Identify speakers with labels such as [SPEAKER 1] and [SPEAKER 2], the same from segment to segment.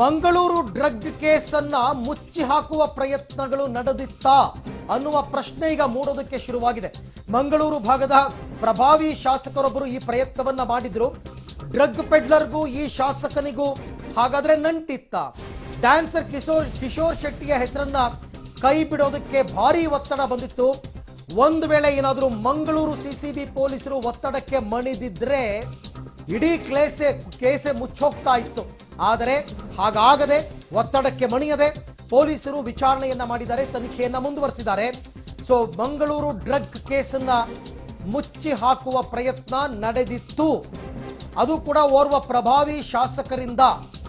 [SPEAKER 1] Mangaluru drug ಕೇಸನ್ನ ಮುಚ್ಚಿ ಹಾಕುವ ಪ್ರಯತ್ನಗಳು ನಡೆದಿತ್ತಾ ಅನ್ನುವ ಪ್ರಶ್ನೆ ಈಗ ಮೂಡೋದಕ್ಕೆ ಶುರುವಾಗಿದೆ ಮಂಗಳೂರು ಭಾಗದ ಪ್ರಭಾವಿ ಶಾಸಕರೊಬ್ಬರು ಈ ಪ್ರಯತ್ನವನ್ನ ಮಾಡಿದ್ರು ಡ್ರಗ್ ಪೆಡ್ಲರ್ಗೂ ಈ ಶಾಸಕನಿಗೂ ಹಾಗಾದ್ರೆ ನಂಟಿತ್ತ ಡ್ಯಾನ್ಸರ್ ಕಿಶೋರ್ ಕಿಶೋರ್ ಶೆಟ್ಟಿಯ ಹೆಸರನ್ನ ಕೈ ಬಿಡೋದಕ್ಕೆ ಭಾರಿ ಒತ್ತಡ ಬಂದಿತ್ತು ಒಂದು ವೇಳೆ ಏನಾದರೂ ಮಂಗಳೂರು ಸಿಸಿಬಿ ಪೊಲೀಸರು ಒತ್ತಡಕ್ಕೆ ಮಣಿದಿದ್ರೆ ಇಡೀ ಕ್ಲೇಸೆ ಕೇಸೆ ಮುಚ್ಚೋಗ್ತಾ ಇತ್ತು ಆದರೆ ಹಾಗಾಗದೆ ಒತ್ತಡಕ್ಕೆ ಮಣಿಯದೆ ಪೊಲೀಸರು ವಿಚಾರಣೆಯನ್ನ ಮಾಡಿದ್ದಾರೆ ತನಿಖೆಯನ್ನ ಮುಂದುವರೆಸಿದ್ದಾರೆ ಸೊ ಮಂಗಳೂರು ಡ್ರಗ್ ಕೇಸನ್ನ ಮುಚ್ಚಿ ಹಾಕುವ ಪ್ರಯತ್ನ ನಡೆದಿತ್ತು ಅದು ಕೂಡ ಓರ್ವ ಪ್ರಭಾವಿ ಶಾಸಕರಿಂದ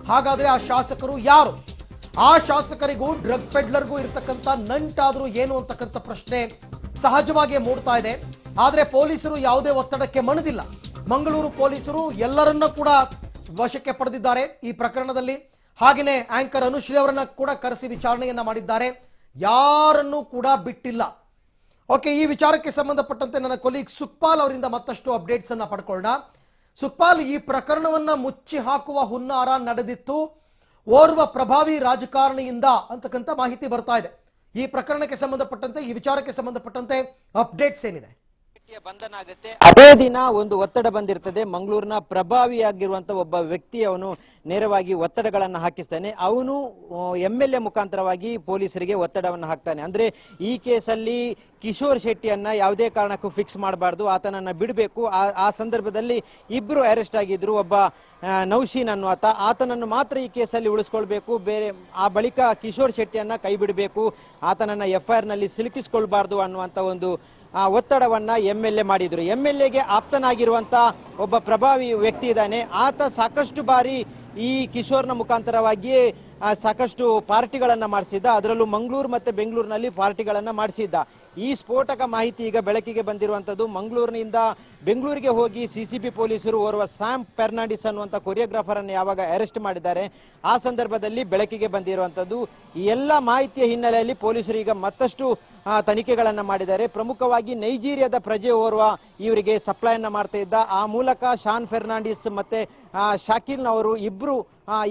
[SPEAKER 1] ಹಾಗಾದ್ರೆ ಆ ಶಾಸಕರು ಯಾರು ಆ ಶಾಸಕರಿಗೂ ಡ್ರಗ್ ಪೆಡ್ಲರ್ಗೂ ಇರತಕ್ಕಂಥ ನಂಟಾದರೂ ಏನು ಅಂತಕ್ಕಂಥ ಪ್ರಶ್ನೆ ಸಹಜವಾಗಿ ಮೂಡ್ತಾ ಇದೆ ಆದರೆ ಪೊಲೀಸರು ಯಾವುದೇ ಒತ್ತಡಕ್ಕೆ ಮಣದಿಲ್ಲ ಮಂಗಳೂರು ಪೊಲೀಸರು ಎಲ್ಲರನ್ನ ಕೂಡ ವಶಕ್ಕೆ ಪಡೆದಿದ್ದಾರೆ ಈ ಪ್ರಕರಣದಲ್ಲಿ ಹಾಗೆಯೇ ಆಂಕರ್ ಅನುಶ್ರೀ ಅವರನ್ನ ಕೂಡ ಕರೆಸಿ ವಿಚಾರಣೆಯನ್ನ ಮಾಡಿದ್ದಾರೆ ಯಾರನ್ನೂ ಕೂಡ ಬಿಟ್ಟಿಲ್ಲ ಓಕೆ ಈ ವಿಚಾರಕ್ಕೆ ಸಂಬಂಧಪಟ್ಟಂತೆ ನನ್ನ ಕೊಲೀಗ್ ಸುಖಪಾಲ್ ಅವರಿಂದ ಮತ್ತಷ್ಟು ಅಪ್ಡೇಟ್ಸ್ ಅನ್ನ ಪಡ್ಕೊಳ್ಳೋಣ ಸುಖಪಾಲ್ ಈ ಪ್ರಕರಣವನ್ನ ಮುಚ್ಚಿ ಹಾಕುವ ಹುನ್ನಾರ ನಡೆದಿತ್ತು ಓರ್ವ ಪ್ರಭಾವಿ ರಾಜಕಾರಣಿಯಿಂದ ಅಂತಕ್ಕಂಥ ಮಾಹಿತಿ ಬರ್ತಾ ಇದೆ ಈ ಪ್ರಕರಣಕ್ಕೆ ಸಂಬಂಧಪಟ್ಟಂತೆ ಈ ವಿಚಾರಕ್ಕೆ ಸಂಬಂಧಪಟ್ಟಂತೆ
[SPEAKER 2] ಅಪ್ಡೇಟ್ಸ್ ಏನಿದೆ ಬಂಧನ ಆಗುತ್ತೆ ಅದೇ ದಿನ ಒಂದು ಒತ್ತಡ ಬಂದಿರ್ತದೆ ಮಂಗಳೂರಿನ ಪ್ರಭಾವಿಯಾಗಿರುವಂತ ಒಬ್ಬ ವ್ಯಕ್ತಿ ಅವನು ನೇರವಾಗಿ ಒತ್ತಡಗಳನ್ನು ಹಾಕಿಸ್ತಾನೆ ಅವನು ಎಂ ಎಲ್ ಎ ಮುಖಾಂತರವಾಗಿ ಪೊಲೀಸರಿಗೆ ಒತ್ತಡವನ್ನು ಹಾಕ್ತಾನೆ ಅಂದ್ರೆ ಈ ಕೇಸಲ್ಲಿ ಕಿಶೋರ್ ಶೆಟ್ಟಿಯನ್ನ ಯಾವುದೇ ಕಾರಣಕ್ಕೂ ಫಿಕ್ಸ್ ಮಾಡಬಾರ್ದು ಆತನನ್ನ ಬಿಡಬೇಕು ಆ ಸಂದರ್ಭದಲ್ಲಿ ಇಬ್ರು ಅರೆಸ್ಟ್ ಆಗಿದ್ರು ಒಬ್ಬ ನೌಶೀನ್ ಅನ್ನುವಾತ ಆತನನ್ನು ಮಾತ್ರ ಈ ಕೇಸಲ್ಲಿ ಉಳಿಸ್ಕೊಳ್ಬೇಕು ಬೇರೆ ಆ ಬಳಿಕ ಕಿಶೋರ್ ಶೆಟ್ಟಿಯನ್ನ ಕೈ ಬಿಡಬೇಕು ಆತನನ್ನ ಎಫ್ ಐ ಆರ್ನಲ್ಲಿ ಅನ್ನುವಂತ ಒಂದು ಒತ್ತಡವನ್ನ ಎಮ್ ಎಲ್ ಎ ಮಾಡಿದ್ರು ಎಮ್ ಎಲ್ ಎಗೆ ಆಪ್ತನಾಗಿರುವಂತ ಒಬ್ಬ ಪ್ರಭಾವಿ ವ್ಯಕ್ತಿ ಇದ್ದಾನೆ ಆತ ಸಾಕಷ್ಟು ಬಾರಿ ಈ ಕಿಶೋರ್ನ ಮುಖಾಂತರವಾಗಿ ಸಾಕಷ್ಟು ಪಾರ್ಟಿಗಳನ್ನು ಮಾಡಿಸಿದ್ದ ಅದರಲ್ಲೂ ಮಂಗಳೂರು ಮತ್ತೆ ಬೆಂಗಳೂರಿನಲ್ಲಿ ಪಾರ್ಟಿಗಳನ್ನು ಮಾಡಿಸಿದ್ದ ಈ ಸ್ಫೋಟಕ ಮಾಹಿತಿ ಈಗ ಬೆಳಕಿಗೆ ಬಂದಿರುವಂಥದ್ದು ಮಂಗಳೂರಿನಿಂದ ಬೆಂಗಳೂರಿಗೆ ಹೋಗಿ ಸಿ ಸಿ ಬಿ ಪೊಲೀಸರು ಓರ್ವ ಸ್ಯಾಮ್ ಫೆರ್ನಾಂಡಿಸ್ ಅನ್ನುವಂಥ ಕೊರಿಯೋಗ್ರಾಫರ್ ಅನ್ನು ಯಾವಾಗ ಅರೆಸ್ಟ್ ಮಾಡಿದ್ದಾರೆ ಆ ಸಂದರ್ಭದಲ್ಲಿ ಬೆಳಕಿಗೆ ಬಂದಿರುವಂಥದ್ದು ಈ ಎಲ್ಲ ಮಾಹಿತಿಯ ಹಿನ್ನೆಲೆಯಲ್ಲಿ ಪೊಲೀಸರು ಈಗ ಮತ್ತಷ್ಟು ತನಿಖೆಗಳನ್ನು ಮಾಡಿದ್ದಾರೆ ಪ್ರಮುಖವಾಗಿ ನೈಜೀರಿಯಾದ ಪ್ರಜೆ ಓರ್ವ ಇವರಿಗೆ ಸಪ್ಲೈ ಅನ್ನು ಮಾಡ್ತಾ ಇದ್ದ ಆ ಮೂಲಕ ಶಾನ್ ಫೆರ್ನಾಂಡಿಸ್ ಮತ್ತೆ ಶಾಕಿಲ್ ಅವರು ಇಬ್ರು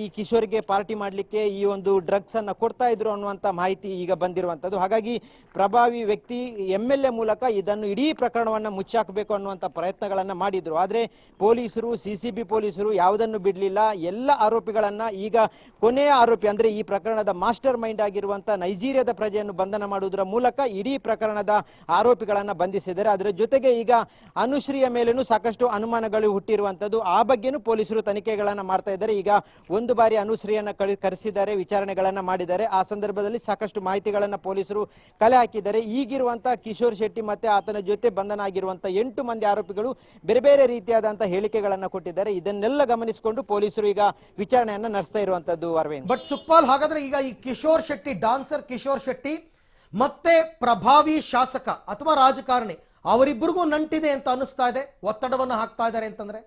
[SPEAKER 2] ಈ ಕಿಶೋರಿಗೆ ಪಾರ್ಟಿ ಮಾಡಲಿಕ್ಕೆ ಈ ಒಂದು ಡ್ರಗ್ಸ್ ಅನ್ನು ಕೊಡ್ತಾ ಇದ್ರು ಅನ್ನುವಂಥ ಮಾಹಿತಿ ಈಗ ಬಂದಿರುವಂಥದ್ದು ಹಾಗಾಗಿ ಪ್ರಭಾವಿ ವ್ಯಕ್ತಿ ರೀತಿ ಎಂ ಎಲ್ ಎ ಮೂಲಕ ಇದನ್ನು ಇಡೀ ಪ್ರಕರಣವನ್ನು ಮುಚ್ಚಾಕಬೇಕು ಅನ್ನುವಂಥ ಪ್ರಯತ್ನಗಳನ್ನು ಮಾಡಿದರು ಆದರೆ ಪೊಲೀಸರು ಸಿ ಸಿ ಬಿ ಪೊಲೀಸರು ಯಾವುದನ್ನು ಬಿಡಲಿಲ್ಲ ಎಲ್ಲ ಆರೋಪಿಗಳನ್ನು ಈಗ ಕೊನೆಯ ಆರೋಪಿ ಅಂದರೆ ಈ ಪ್ರಕರಣದ ಮಾಸ್ಟರ್ ಮೈಂಡ್ ಆಗಿರುವಂಥ ನೈಜೀರಿಯಾದ ಪ್ರಜೆಯನ್ನು ಬಂಧನ ಮಾಡುವುದರ ಮೂಲಕ ಇಡೀ ಪ್ರಕರಣದ ಆರೋಪಿಗಳನ್ನು ಬಂಧಿಸಿದ್ದಾರೆ ಅದರ ಜೊತೆಗೆ ಈಗ ಅನುಶ್ರೀಯ ಮೇಲೇನೂ ಸಾಕಷ್ಟು ಅನುಮಾನಗಳು ಹುಟ್ಟಿರುವಂಥದ್ದು ಆ ಬಗ್ಗೆನೂ ಪೊಲೀಸರು ತನಿಖೆಗಳನ್ನು ಮಾಡ್ತಾ ಇದ್ದಾರೆ ಈಗ ಒಂದು ಬಾರಿ ಅನುಶ್ರೀಯನ್ನು ಕರೆಸಿದ್ದಾರೆ ವಿಚಾರಣೆಗಳನ್ನು ಮಾಡಿದ್ದಾರೆ ಆ ಸಂದರ್ಭದಲ್ಲಿ ಸಾಕಷ್ಟು ಮಾಹಿತಿಗಳನ್ನು ಪೊಲೀಸರು ಕಲೆ ಹಾಕಿದ್ದಾರೆ ಈಗಿರುವ ಇರುವಂತಹ ಕಿಶೋರ್ ಶೆಟ್ಟಿ ಮತ್ತೆ ಆತನ ಜೊತೆ ಬಂಧನ ಆಗಿರುವಂತಹ ಎಂಟು ಮಂದಿ ಆರೋಪಿಗಳು ಬೇರೆ ಬೇರೆ ರೀತಿಯಾದಂತಹ ಹೇಳಿಕೆಗಳನ್ನ ಕೊಟ್ಟಿದ್ದಾರೆ ಇದನ್ನೆಲ್ಲ ಗಮನಿಸಿಕೊಂಡು ಪೊಲೀಸರು ಈಗ ವಿಚಾರಣೆಯನ್ನ ನಡೆಸ್ತಾ ಇರುವಂತದ್ದು ಅರವಿಂದ್ ಬಟ್ ಸುಕ್ಪಾಲ್ ಹಾಗಾದ್ರೆ ಈಗ ಈ ಕಿಶೋರ್ ಶೆಟ್ಟಿ ಡಾನ್ಸರ್ ಕಿಶೋರ್ ಶೆಟ್ಟಿ ಮತ್ತೆ
[SPEAKER 1] ಪ್ರಭಾವಿ ಶಾಸಕ ಅಥವಾ ರಾಜಕಾರಣಿ ಅವರಿಬ್ಬರಿಗೂ ನಂಟಿದೆ ಅಂತ ಅನಿಸ್ತಾ ಇದೆ ಒತ್ತಡವನ್ನು ಹಾಕ್ತಾ ಇದ್ದಾರೆ ಅಂತಂದ್ರೆ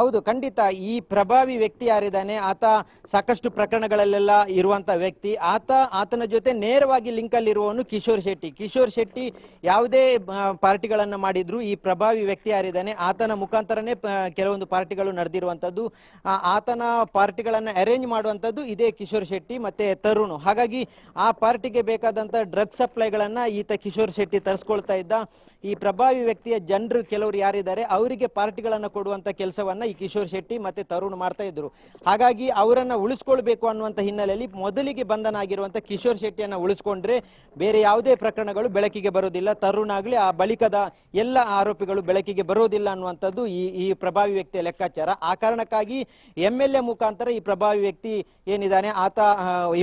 [SPEAKER 2] ಹೌದು ಖಂಡಿತ ಈ ಪ್ರಭಾವಿ ವ್ಯಕ್ತಿ ಯಾರಿದ್ದಾನೆ ಆತ ಸಾಕಷ್ಟು ಪ್ರಕರಣಗಳಲ್ಲೆಲ್ಲ ಇರುವಂತ ವ್ಯಕ್ತಿ ಆತ ಆತನ ಜೊತೆ ನೇರವಾಗಿ ಲಿಂಕ್ ಅಲ್ಲಿರುವವನು ಕಿಶೋರ್ ಶೆಟ್ಟಿ ಕಿಶೋರ್ ಶೆಟ್ಟಿ ಯಾವುದೇ ಪಾರ್ಟಿಗಳನ್ನು ಮಾಡಿದ್ರು ಈ ಪ್ರಭಾವಿ ವ್ಯಕ್ತಿ ಯಾರಿದ್ದಾನೆ ಆತನ ಮುಖಾಂತರನೇ ಕೆಲವೊಂದು ಪಾರ್ಟಿಗಳು ನಡೆದಿರುವಂಥದ್ದು ಆತನ ಪಾರ್ಟಿಗಳನ್ನು ಅರೇಂಜ್ ಮಾಡುವಂಥದ್ದು ಇದೇ ಕಿಶೋರ್ ಶೆಟ್ಟಿ ಮತ್ತೆ ತರುಣ್ ಹಾಗಾಗಿ ಆ ಪಾರ್ಟಿಗೆ ಬೇಕಾದಂತ ಡ್ರಗ್ ಸಪ್ಲೈಗಳನ್ನು ಈತ ಕಿಶೋರ್ ಶೆಟ್ಟಿ ತರಿಸ್ಕೊಳ್ತಾ ಇದ್ದ ಈ ಪ್ರಭಾವಿ ವ್ಯಕ್ತಿಯ ಜನರು ಕೆಲವರು ಯಾರಿದ್ದಾರೆ ಅವರಿಗೆ ಪಾರ್ಟಿಗಳನ್ನು ಕೊಡುವಂತ ಕೆಲಸವನ್ನ ಈ ಕಿಶೋರ್ ಶೆಟ್ಟಿ ಮತ್ತೆ ತರುಣ್ ಮಾಡ್ತಾ ಇದ್ರು ಹಾಗಾಗಿ ಅವರನ್ನ ಉಳಿಸ್ಕೊಳ್ಬೇಕು ಅನ್ನುವಂಥ ಹಿನ್ನೆಲೆಯಲ್ಲಿ ಮೊದಲಿಗೆ ಬಂಧನ ಆಗಿರುವಂತ ಕಿಶೋರ್ ಶೆಟ್ಟಿಯನ್ನ ಉಳಿಸ್ಕೊಂಡ್ರೆ ಬೇರೆ ಯಾವುದೇ ಪ್ರಕರಣಗಳು ಬೆಳಕಿಗೆ ಬರೋದಿಲ್ಲ ತರುಣ್ ಆಗಲಿ ಆ ಬಳಿಕದ ಎಲ್ಲ ಆರೋಪಿಗಳು ಬೆಳಕಿಗೆ ಬರೋದಿಲ್ಲ ಅನ್ನುವಂಥದ್ದು ಈ ಈ ಪ್ರಭಾವಿ ವ್ಯಕ್ತಿಯ ಲೆಕ್ಕಾಚಾರ ಆ ಕಾರಣಕ್ಕಾಗಿ ಎಂ ಎಲ್ ಎ ಮುಖಾಂತರ ಈ ಪ್ರಭಾವಿ ವ್ಯಕ್ತಿ ಏನಿದ್ದಾನೆ ಆತ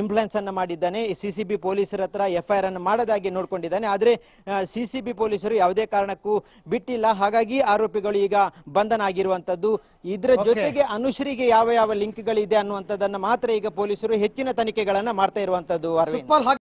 [SPEAKER 2] ಇಂಫ್ಲುಯೆನ್ಸ್ ಅನ್ನ ಮಾಡಿದ್ದಾನೆ ಸಿಸಿಬಿ ಪೊಲೀಸರ ಹತ್ರ ಎಫ್ಐಆರ್ ಅನ್ನು ಮಾಡೋದಾಗಿ ನೋಡಿಕೊಂಡಿದ್ದಾನೆ ಆದರೆ ಸಿಸಿಬಿ ಪೊಲೀಸರು ಯಾವುದೇ ಕಾರಣಕ್ಕೂ ಬಿಟ್ಟಿಲ್ಲ ಹಾಗಾಗಿ ಆರೋಪಿಗಳು ಈಗ ಬಂಧನ ಆಗಿರುವಂತದ್ದು ಇದ್ರ ಜೊತೆಗೆ ಅನುಶ್ರೀಗೆ ಯಾವ ಯಾವ ಲಿಂಕ್ಗಳಿದೆ ಅನ್ನುವಂಥದ್ದನ್ನ ಮಾತ್ರ ಈಗ ಪೊಲೀಸರು ಹೆಚ್ಚಿನ ತನಿಖೆಗಳನ್ನ ಮಾಡ್ತಾ ಇರುವಂತದ್ದು